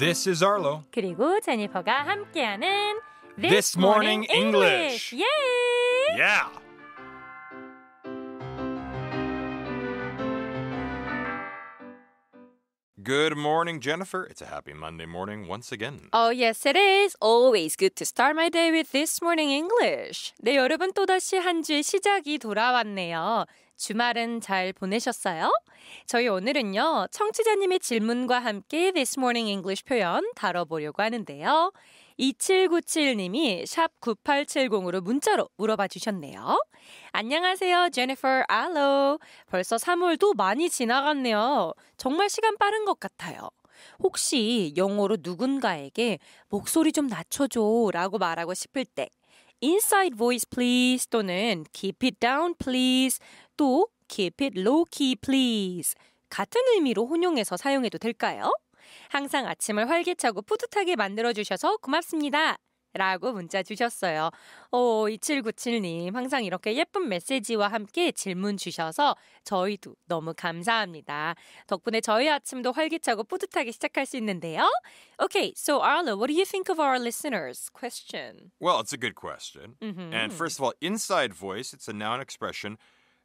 This is Arlo. 그리고 제니퍼가 함께하는 This, This Morning, morning English. English. Yay! Yeah. Good morning, Jennifer. It's a happy Monday morning once again. Oh, yes, it is. Always good to start my day with this morning English. 네, 여러분 또다시 한 주의 시작이 돌아왔네요. 주말은 잘 보내셨어요? 저희 오늘은요, 청취자님의 질문과 함께 This Morning English 표현 다뤄보려고 하는데요. 2797님이 샵 9870으로 문자로 물어봐 주셨네요. 안녕하세요, 제니퍼 알로. 벌써 3월도 많이 지나갔네요. 정말 시간 빠른 것 같아요. 혹시 영어로 누군가에게 목소리 좀 낮춰줘 라고 말하고 싶을 때 inside voice please 또는 keep it down please 또 keep it low key please 같은 의미로 혼용해서 사용해도 될까요? 항상 아침을 활기차고 뿌듯하게 만들어 주셔서 고맙습니다. 라고 문자 주셨어요. 오, 2797님, 항상 이렇게 예쁜 메시지와 함께 질문 주셔서 저희도 너무 감사합니다. 덕분에 저희 아침도 활기차고 뿌듯하게 시작할 수 있는데요. Okay, so Arlo, what do you think of our listeners' question? Well, it's a good question. Mm-hmm. And first of all, inside voice, it's a noun expression.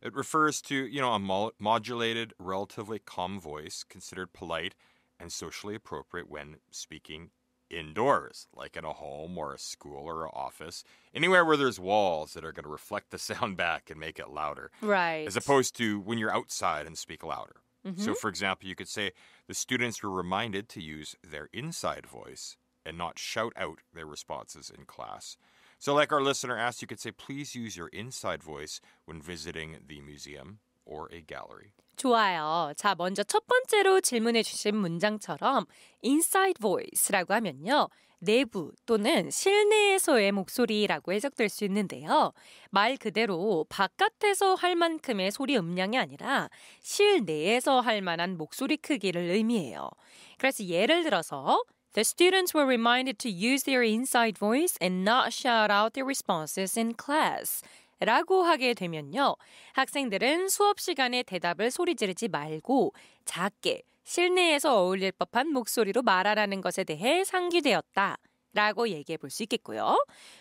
It refers to, you know, a modulated, relatively calm voice considered polite and socially appropriate when speaking indoors, like in a home or a school or an office, anywhere where there's walls that are going to reflect the sound back and make it louder. Right. As opposed to when you're outside and speak louder. Mm-hmm. So, for example, you could say the students were reminded to use their inside voice and not shout out their responses in class. So, like our listener asked, you could say, please use your inside voice when visiting the museum or a gallery. 좋아요. 자, 먼저 첫 번째로 질문해 주신 문장처럼 inside voice라고 하면요. 내부 또는 실내에서의 목소리라고 해석될 수 있는데요. 말 그대로 바깥에서 할 만큼의 소리 음량이 아니라 실내에서 할 만한 목소리 크기를 의미해요. 그래서 예를 들어서 The students were reminded to use their inside voice and not shout out their responses in class. 라고 하게 되면요. 학생들은 수업 시간에 대답을 소리 지르지 말고 작게 실내에서 어울릴 법한 목소리로 말하라는 것에 대해 상기되었다. 라고 얘기해 볼 수 있겠고요.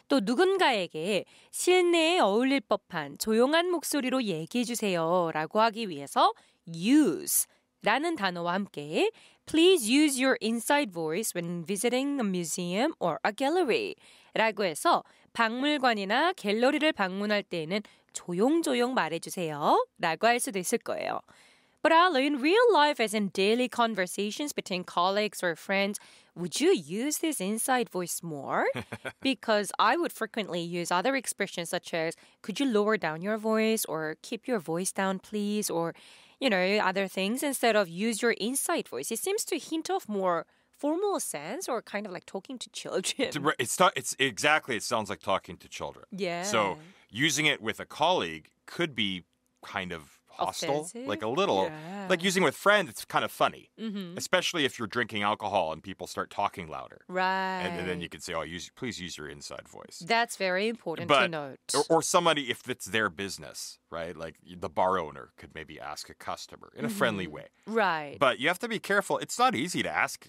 또 누군가에게 실내에 어울릴 법한 조용한 목소리로 얘기해 주세요. 라고 하기 위해서 use 라는 단어와 함께 Please use your inside voice when visiting a museum or a gallery. 라고 해서 박물관이나 갤러리를 방문할 때에는 조용조용 말해주세요. 라고 할 수도 있을 거예요. But Al, in real life, as in daily conversations between colleagues or friends, would you use this inside voice more? because I would frequently use other expressions such as, could you lower down your voice, or keep your voice down, please, or you know, other things instead of use your inside voice. It seems to hint of more formal sense or kind of like talking to children. It's not, it's exactly, it sounds like talking to children. Yeah. So using it with a colleague could be kind of hostile, Offensive? like a little, yeah. like using with friends, it's kind of funny, mm-hmm. especially if you're drinking alcohol and people start talking louder. Right. And, and, then you can say, oh, use, please use your inside voice. That's very important but, to note. Or, or, somebody, if it's their business, right? Like the bar owner could maybe ask a customer in a mm-hmm. friendly way. Right. But you have to be careful. It's not easy to ask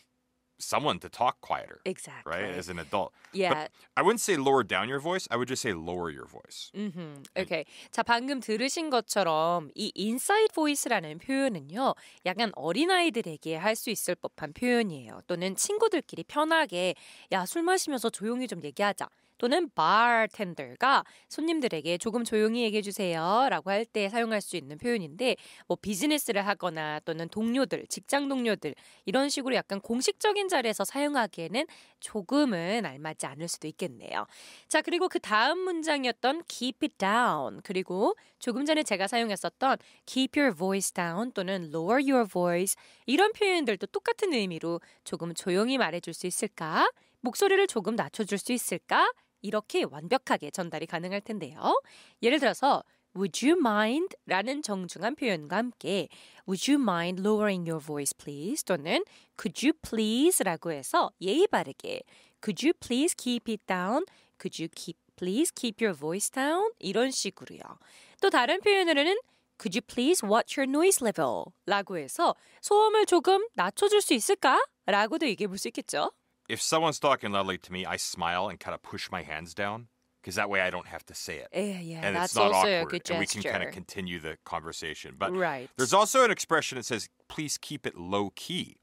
someone to talk quieter. Exactly. Right? As an adult. Yeah. But I wouldn't say lower down your voice. I would just say lower your voice. Mm-hmm. Okay. 자, 방금 들으신 것처럼 이 inside voice라는 표현은요. 약간 어린아이들에게 할 수 있을 법한 표현이에요. 또는 친구들끼리 편하게 야, 술 마시면서 조용히 좀 얘기하자. 또는 bartender가 손님들에게 조금 조용히 얘기해 주세요라고 할 때 사용할 수 있는 표현인데 뭐 비즈니스를 하거나 또는 동료들, 직장 동료들 이런 식으로 약간 공식적인 자리에서 사용하기에는 조금은 알맞지 않을 수도 있겠네요. 자, 그리고 그 다음 문장이었던 keep it down 그리고 조금 전에 제가 사용했었던 keep your voice down 또는 lower your voice 이런 표현들도 똑같은 의미로 조금 조용히 말해 줄 수 있을까? 목소리를 조금 낮춰줄 수 있을까? 이렇게 완벽하게 전달이 가능할 텐데요. 예를 들어서 Would you mind? 라는 정중한 표현과 함께 Would you mind lowering your voice please? 또는 Could you please? 라고 해서 예의 바르게 Could you please keep it down? Could you keep, please keep your voice down? 이런 식으로요. 또 다른 표현으로는 Could you please watch your noise level? 라고 해서 소음을 조금 낮춰줄 수 있을까? 라고도 얘기해 볼 수 있겠죠. if someone's talking loudly to me, I smile and kind of push my hands down because that way I don't have to say it. Yeah, yeah, and that's it's not also awkward, a good gesture. and we can kind of continue the conversation. But right. there's also an expression that says, "Please keep it low key,"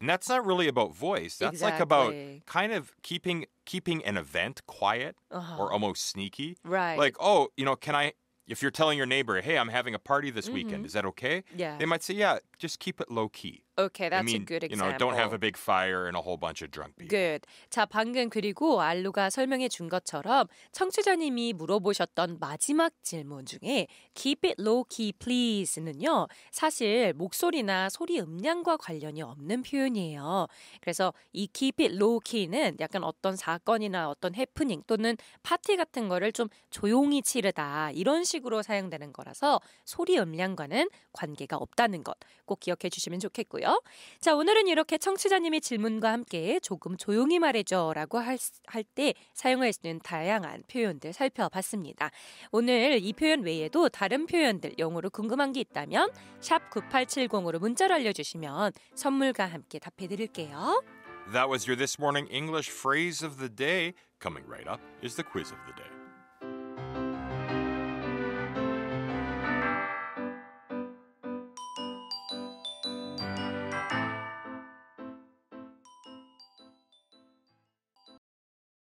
and that's not really about voice. That's exactly. like about kind of keeping keeping an event quiet uh-huh. or almost sneaky. Right. Like, oh, you know, can I? If you're telling your neighbor, "Hey, I'm having a party this mm-hmm. weekend. Is that okay?" Yeah. They might say, "Yeah, just keep it low key. Okay, that's I mean, a good example. You know, don't have a big fire and a whole bunch of drunk people. Good. 자, 방금 그리고 알로가 설명해 준 것처럼 청취자님이 물어보셨던 마지막 질문 중에 keep it low key please는요. 사실 목소리나 소리 음량과 관련이 없는 표현이에요. 그래서 이 keep it low key는 약간 어떤 사건이나 어떤 해프닝 또는 파티 같은 거를 좀 조용히 치르다 이런 식으로 사용되는 거라서 소리 음량과는 관계가 없다는 것. 꼭 기억해 주시면 좋겠고요. 자, 오늘은 이렇게 청취자님이 질문과 함께 조금 조용히 말해줘 라고 할 때 사용할 수 있는 다양한 표현들 살펴봤습니다. 오늘 이 표현 외에도 다른 표현들 영어로 궁금한 게 있다면 샵 9870으로 문자로 알려주시면 선물과 함께 답해 드릴게요. That was your This Morning English phrase of the day. Coming right up is the quiz of the day.